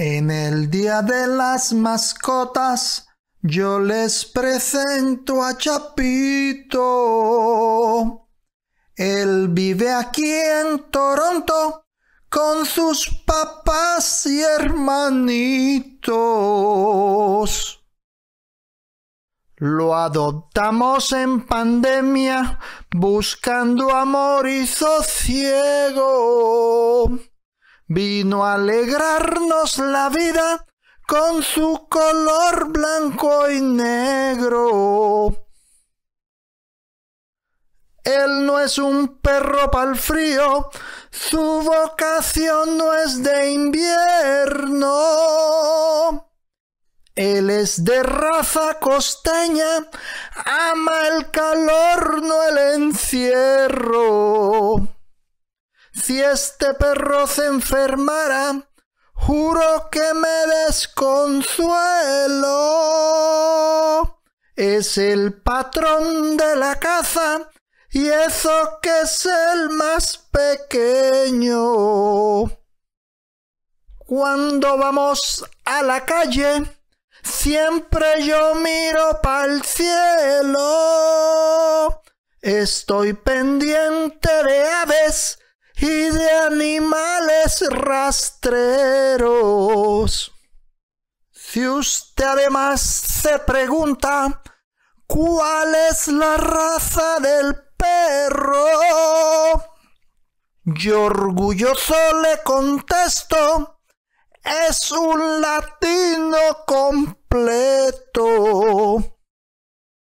En el Día de las Mascotas yo les presento a Chapito. Él vive aquí en Toronto con sus papás y hermanitos. Lo adoptamos en pandemia buscando amor y sosiego vino a alegrarnos la vida con su color blanco y negro. Él no es un perro pa'l frío, su vocación no es de invierno. Él es de raza costeña, ama el calor, no el encierro. Si este perro se enfermara, juro que me desconsuelo. Es el patrón de la caza y eso que es el más pequeño. Cuando vamos a la calle, siempre yo miro pa'l cielo. Estoy pendiente de aves y de animales rastreros. Si usted además se pregunta cuál es la raza del perro, yo orgulloso le contesto, es un latino con